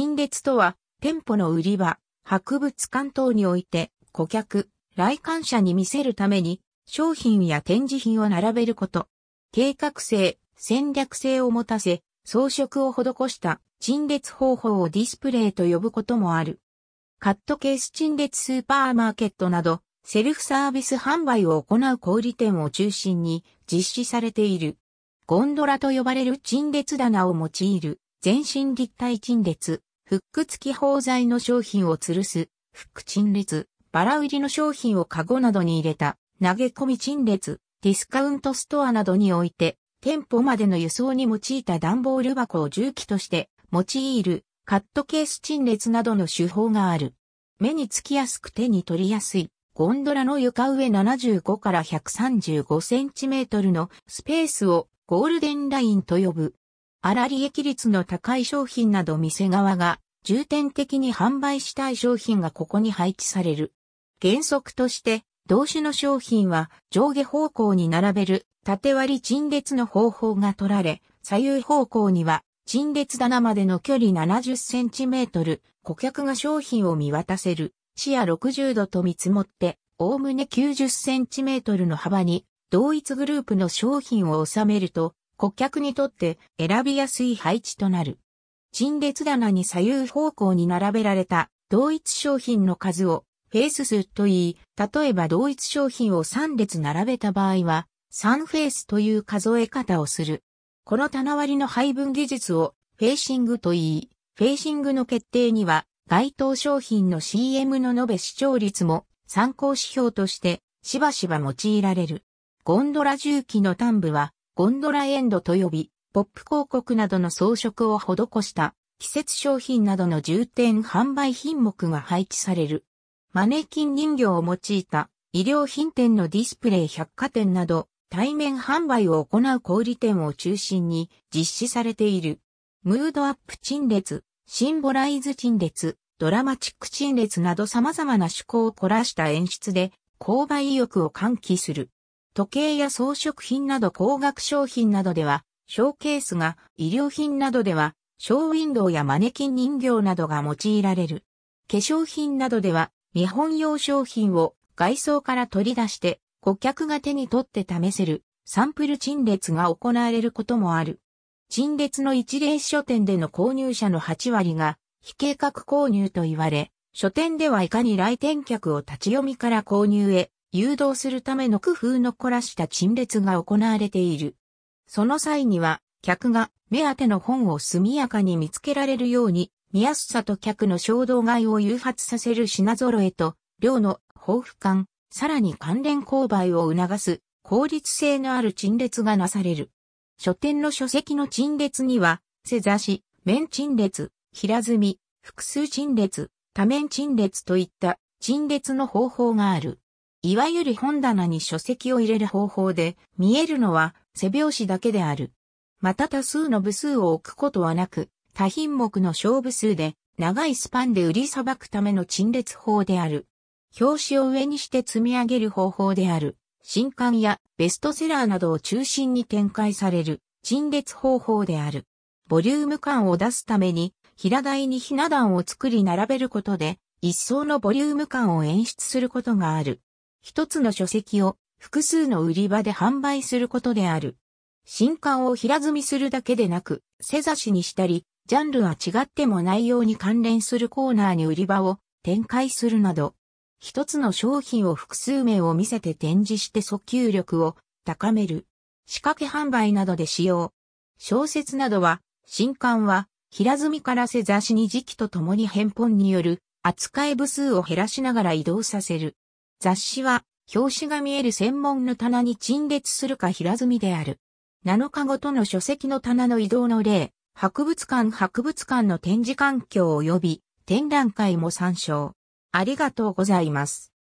陳列とは、店舗の売り場、博物館等において、顧客、来館者に見せるために、商品や展示品を並べること。計画性、戦略性を持たせ、装飾を施した陳列方法をディスプレイと呼ぶこともある。カットケース陳列スーパーマーケットなど、セルフサービス販売を行う小売店を中心に実施されている。ゴンドラと呼ばれる陳列棚を用いる全身立体陳列。フック付き包材の商品を吊るす、フック陳列、バラ売りの商品をカゴなどに入れた、投げ込み陳列、ディスカウントストアなどにおいて、店舗までの輸送に用いた段ボール箱を重機として用いるカットケース陳列などの手法がある。目につきやすく手に取りやすいゴンドラの床上75から135センチメートルのスペースをゴールデンラインと呼ぶ。粗利益率の高い商品など店側が重点的に販売したい商品がここに配置される。原則として、同種の商品は上下方向に並べる縦割り陳列の方法が取られ、左右方向には陳列棚までの距離70センチメートル、顧客が商品を見渡せる視野60度と見積もって、おおむね90センチメートルの幅に同一グループの商品を収めると、顧客にとって選びやすい配置となる。陳列棚に左右方向に並べられた同一商品の数をフェース数と言い、例えば同一商品を3列並べた場合は、3フェースという数え方をする。この棚割りの配分技術をフェーシングと言い、フェーシングの決定には、該当商品の CM の延べ視聴率も参考指標としてしばしば用いられる。ゴンドラ重機の端部はゴンドラエンドと呼び、ポップ広告などの装飾を施した季節商品などの重点販売品目が配置される。マネキン人形を用いた医療品店のディスプレイ百貨店など対面販売を行う小売店を中心に実施されている。ムードアップ陳列、シンボライズ陳列、ドラマチック陳列など様々な趣向を凝らした演出で購買意欲を喚起する。時計や装飾品など高額商品などでは、ショーケースが、医療品などでは、ショーウィンドウやマネキン人形などが用いられる。化粧品などでは、見本用商品を外装から取り出して、顧客が手に取って試せる、サンプル陳列が行われることもある。陳列の一例書店での購入者の8割が、非計画購入と言われ、書店ではいかに来店客を立ち読みから購入へ誘導するための工夫の凝らした陳列が行われている。その際には、客が目当ての本を速やかに見つけられるように、見やすさと客の衝動買いを誘発させる品揃えと、量の豊富感、さらに関連購買を促す効率性のある陳列がなされる。書店の書籍の陳列には、せざし、面陳列、平積み、複数陳列、多面陳列といった陳列の方法がある。いわゆる本棚に書籍を入れる方法で、見えるのは背表紙だけである。また多数の部数を置くことはなく、多品目の小部数で、長いスパンで売りさばくための陳列法である。表紙を上にして積み上げる方法である。新刊やベストセラーなどを中心に展開される陳列方法である。ボリューム感を出すために、平台にひな壇を作り並べることで、一層のボリューム感を演出することがある。一つの書籍を複数の売り場で販売することである。新刊を平積みするだけでなく、せざしにしたり、ジャンルは違っても内容に関連するコーナーに売り場を展開するなど、一つの商品を複数名を見せて展示して訴求力を高める。仕掛け販売などで使用。小説などは、新刊は、平積みからせざしに時期とともに返本による扱い部数を減らしながら移動させる。雑誌は、表紙が見える専門の棚に陳列するか平積みである。7日ごとの書籍の棚の移動の例、博物館博物館の展示環境及び展覧会も参照。ありがとうございます。